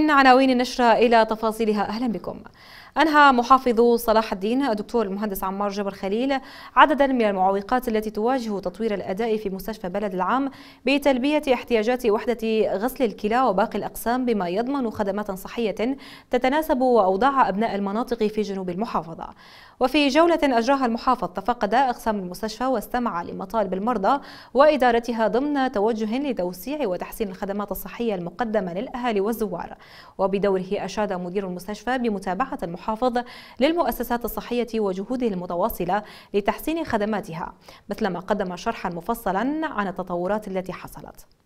من عناوين النشرة إلى تفاصيلها أهلا بكم أنهى محافظ صلاح الدين الدكتور المهندس عمار جبر خليل عددا من المعوقات التي تواجه تطوير الأداء في مستشفى بلد العام بتلبية احتياجات وحدة غسل الكلى وباقي الأقسام بما يضمن خدمات صحية تتناسب وأوضاع أبناء المناطق في جنوب المحافظة وفي جولة أجراها المحافظ تفقد أقسام المستشفى واستمع لمطالب المرضى وإدارتها ضمن توجه لتوسيع وتحسين الخدمات الصحية المقدمة للأهالي والزوار وبدوره أشاد مدير المستشفى بمتابعة المحافظة المحافظ للمؤسسات الصحية وجهوده المتواصلة لتحسين خدماتها مثلما قدم شرحا مفصلا عن التطورات التي حصلت